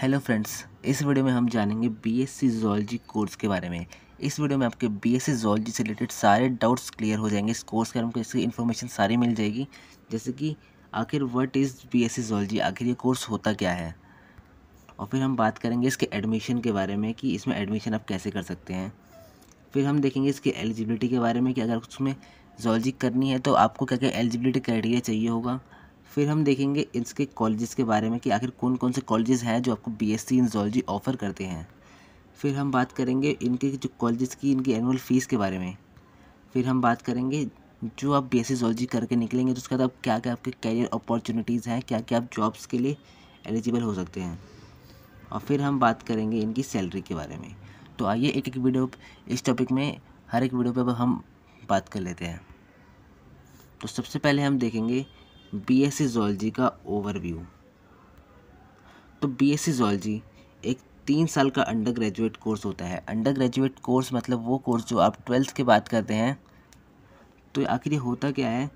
hello friends इस video में हम जानेंगे बीएससी जोलॉजी कोर्स के बारे में इस वीडियो में आपके बीएससी जोलॉजी से रिलेटेड सारे डाउट्स क्लियर हो जाएंगे इस कोर्स के हमको इसकी इन्फॉर्मेशन सारी मिल जाएगी जैसे कि आखिर व्हाट इज़ बीएससी जोलॉजी आखिर ये कोर्स होता क्या है और फिर हम बात करेंगे इसके एडमिशन के बारे में कि इसमें एडमिशन आप कैसे कर सकते हैं फिर हम देखेंगे इसकी एलिजिबिलिटी के बारे में कि अगर उसमें जोलॉजी करनी है तो आपको क्या क्या एलिजिबिलिटी क्राइटेरिया चाहिए होगा फिर हम देखेंगे इसके कॉलेजेस के बारे में कि आखिर कौन कौन से कॉलेजेस हैं जो आपको B S in zoology offer करते हैं फिर हम बात करेंगे इनके जो कॉलेजेस की इनकी एनुअल फ़ीस के बारे में फिर हम बात करेंगे जो आप बी एस जोलॉजी करके निकलेंगे तो उसके बाद आप क्या क्या आपके करियर अपॉर्चुनिटीज़ हैं क्या क्या आप जॉब्स के लिए एलिजिबल हो सकते हैं और फिर हम बात करेंगे इनकी सैलरी के बारे में तो आइए एक एक वीडियो इस टॉपिक में हर एक वीडियो पर हम बात कर लेते हैं तो सबसे पहले हम देखेंगे बीएससी जोलॉजी का ओवरव्यू तो बीएससी जोलॉजी एक तीन साल का अंडर ग्रेजुएट कोर्स होता है अंडर ग्रेजुएट कोर्स मतलब वो कोर्स जो आप ट्वेल्थ के बाद करते हैं तो आखिर ये होता क्या है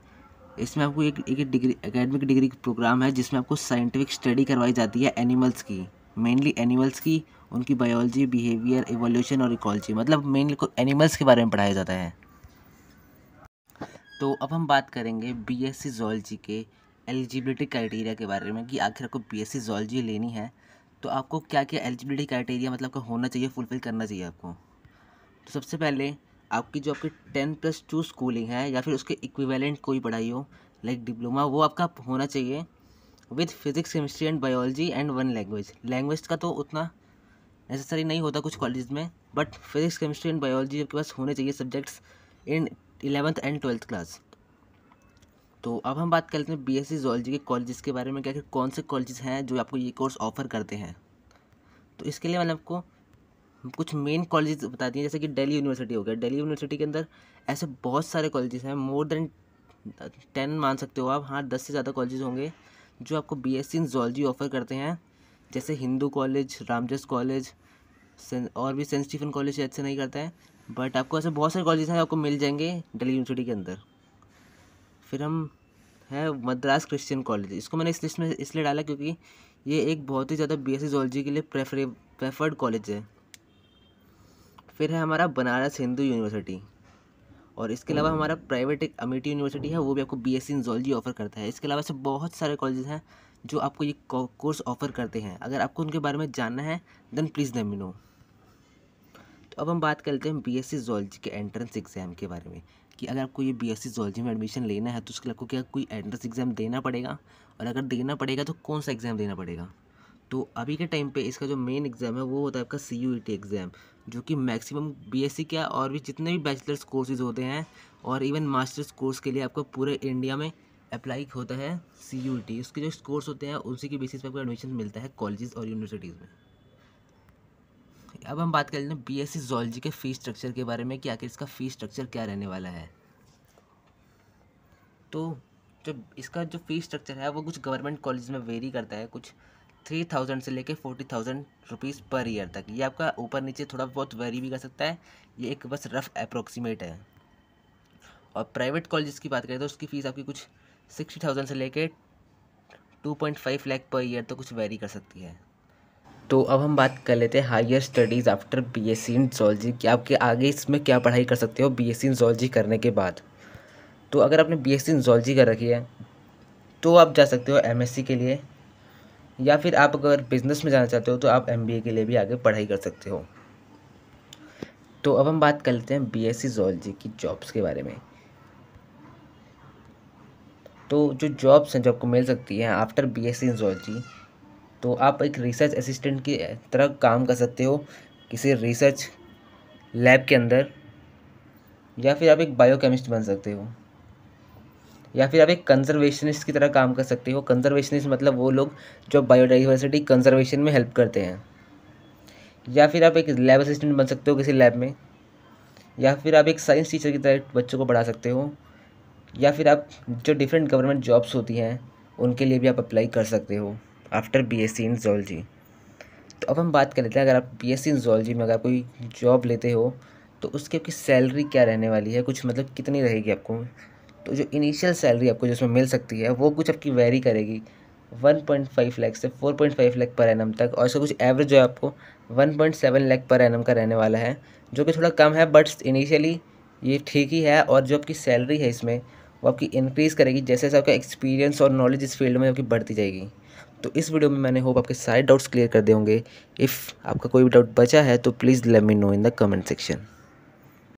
इसमें आपको एक एक डिग्री एकेडमिक डिग्री प्रोग्राम है जिसमें आपको साइंटिफिक स्टडी करवाई जाती है एनिमल्स की मेनली एनिमल्स की उनकी बायोलॉजी बिहेवियर एवोल्यूशन और इकोलॉजी मतलब मेनली को एनिमल्स के बारे में पढ़ाया जाता है तो अब हम बात करेंगे बी एस सी जोलॉजी के एलिजिबिलिटी क्राइटेरिया के बारे में कि आखिर आपको बी एस सी जोलॉजी लेनी है तो आपको क्या क्या एलिजिबिलिटी क्राइटेरिया मतलब का होना चाहिए फुलफ़िल करना चाहिए आपको तो सबसे पहले आपकी जो आपकी टेन प्लस टू स्कूलिंग है या फिर उसके इक्विवेलेंट कोई पढ़ाई हो लाइक डिप्लोमा वो आपका होना चाहिए with physics chemistry and biology and one language language का तो उतना नेसेसरी नहीं होता कुछ कॉलेज में but physics chemistry and biology आपके पास होने चाहिए subjects in eleventh and twelfth class तो अब हम बात करते हैं बी एस जोलॉजी के कॉलेजेस के बारे में क्या कौन से कॉलेजेस हैं जो आपको ये कोर्स ऑफर करते हैं तो इसके लिए मैंने आपको कुछ मेन कॉलेजेस बता दिए जैसे कि दिल्ली यूनिवर्सिटी हो गया दिल्ली यूनिवर्सिटी के अंदर ऐसे बहुत सारे कॉलेजेस हैं मोर देन टेन मान सकते हो आप हाँ दस से ज़्यादा कॉलेजेस होंगे जो आपको B S in zoology offer करते हैं जैसे हिंदू कॉलेज रामजस कॉलेज और भी सेंट स्टीफन कॉलेज ऐसे नहीं करता है बट आपको ऐसे बहुत सारे कॉलेज हैं आपको मिल जाएंगे दिल्ली यूनिवर्सिटी के अंदर फिर हम है मद्रास क्रिश्चियन कॉलेज इसको मैंने इस लिस्ट में इसलिए डाला क्योंकि ये एक बहुत ही ज़्यादा बी एस जोलॉजी के लिए प्रेफरे प्रेफर्ड कॉलेज है फिर है हमारा बनारस हिंदू यूनिवर्सिटी और इसके अलावा हमारा प्राइवेट एक अमेठी यूनिवर्सिटी है वो भी आपको B S in zoology offer करता है इसके अलावा ऐसे बहुत सारे कॉलेज हैं जो आपको ये कोर्स ऑफर करते हैं अगर आपको उनके बारे में जानना है then please let me know तो अब हम बात करते हैं बी एस जोलॉजी के एंट्रेंस एग्ज़ाम के बारे में कि अगर आपको ये बी एस जोलॉजी में एडमिशन लेना है तो उसके लिए आपको क्या कोई एंट्रेंस एग्ज़ाम देना पड़ेगा और अगर देना पड़ेगा तो कौन सा एग्ज़ाम देना पड़ेगा तो अभी के टाइम पे इसका जो मेन एग्ज़ाम है वो होता है आपका C U E T exam जो कि मैक्सिमम बीएससी क्या और भी जितने भी बैचलर्स कोर्सेज होते हैं और इवन मास्टर्स कोर्स के लिए आपको पूरे इंडिया में अप्लाई होता है सी यू ई टी उसके जो कोर्स होते हैं उसी के बेसिस पर आपको एडमिशन मिलता है कॉलेजेस और यूनिवर्सिटीज़ में अब हम बात कर लेते हैं बी एस जोलॉजी के फ़ी स्ट्रक्चर के बारे में कि आखिर इसका फ़ी स्ट्रक्चर क्या रहने वाला है तो जो इसका जो फ़ी स्ट्रक्चर है वो कुछ गवर्नमेंट कॉलेज में वेरी करता है कुछ थ्री थाउजेंड से लेके forty thousand rupees per year तक ये आपका ऊपर नीचे थोड़ा बहुत वेरी भी कर सकता है ये एक बस रफ अप्रोक्सीमेट है और प्राइवेट कॉलेज की बात करें तो उसकी फ़ीस आपकी कुछ सिक्सटी थाउजेंड से लेके two point five lakh per year तो कुछ वेरी कर सकती है तो अब हम बात कर लेते हैं higher studies after B S C in zoology कि आपके आगे इसमें क्या पढ़ाई कर सकते हो B S C in zoology करने के बाद तो अगर आपने B S C in zoology कर रखी है तो आप जा सकते हो एम एस सी के लिए या फिर आप अगर बिज़नेस में जाना चाहते हो तो आप एम बी ए के लिए भी आगे पढ़ाई कर सकते हो तो अब हम बात कर लेते हैं बी एस सी जोलॉजी की जॉब्स के बारे में तो जो जॉब्स हैं जो आपको मिल सकती हैं after B S C in zoology तो आप एक रिसर्च असिस्टेंट की तरह काम कर सकते हो किसी रिसर्च लैब के अंदर या फिर आप एक बायोकेमिस्ट बन सकते हो या फिर आप एक कंजर्वेशनिस्ट की तरह काम कर सकते हो कंजर्वेशनिस्ट मतलब वो लोग जो बायोडाइवर्सिटी कंजर्वेशन में हेल्प करते हैं या फिर आप एक लैब असिस्टेंट बन सकते हो किसी लैब में या फिर आप एक साइंस टीचर की तरह बच्चों को पढ़ा सकते हो या फिर आप जो डिफरेंट गवर्नमेंट जॉब्स होती हैं उनके लिए भी आप अप्लाई कर सकते हो आफ्टर बीएससी इन जोलॉजी तो अब हम बात कर लेते हैं अगर आप बीएससी इन जोलॉजी में अगर कोई जॉब लेते हो तो उसकी आपकी सैलरी क्या रहने वाली है कुछ मतलब कितनी रहेगी आपको तो जो इनिशियल सैलरी आपको जिसमें मिल सकती है वो कुछ आपकी वेरी करेगी वन पॉइंट फाइव लाख से four point five lakh per annum तक और इसका कुछ एवरेज जो है आपको one point seven lakh per annum का रहने वाला है जो कि थोड़ा कम है बट इनिशियली ये ठीक ही है और जो आपकी सैलरी है इसमें वो आपकी इंक्रीज़ करेगी जैसे जैसे आपका एक्सपीरियंस और नॉलेज इस फील्ड में आपकी बढ़ती जाएगी तो इस वीडियो में मैंने होप आपके सारे डाउट्स क्लियर कर देंगे इफ़ आपका कोई भी डाउट बचा है तो please let me know in the comment section